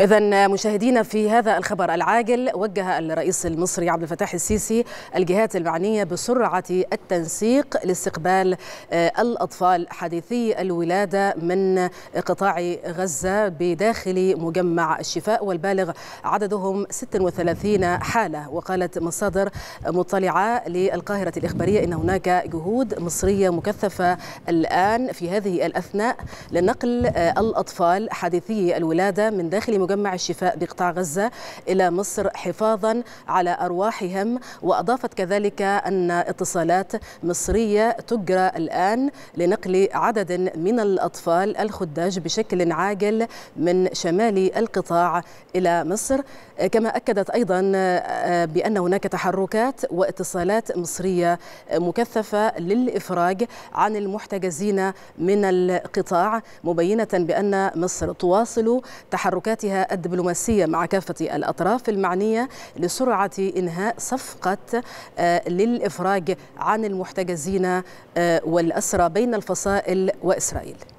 إذا مشاهدينا في هذا الخبر العاجل وجه الرئيس المصري عبد الفتاح السيسي الجهات المعنية بسرعة التنسيق لاستقبال آه، الأطفال حديثي الولادة من قطاع غزة بداخل مجمع الشفاء والبالغ عددهم 36 حالة وقالت مصادر مطلعة للقاهرة الإخبارية إن هناك جهود مصرية مكثفة الآن في هذه الأثناء لنقل آه، الأطفال حديثي الولادة من داخل مجمع الشفاء بقطاع غزة إلى مصر حفاظا على أرواحهم وأضافت كذلك أن اتصالات مصرية تجرى الآن لنقل عدد من الأطفال الخداج بشكل عاجل من شمال القطاع إلى مصر كما أكدت أيضا آه، بأن هناك تحركات واتصالات مصرية مكثفة للإفراج عن المحتجزين من القطاع مبينة بأن مصر تواصل تحركاتها الدبلوماسية مع كافة الأطراف المعنية لسرعة إنهاء صفقة آه، للإفراج عن المحتجزين آه، والأسرى بين الفصائل وإسرائيل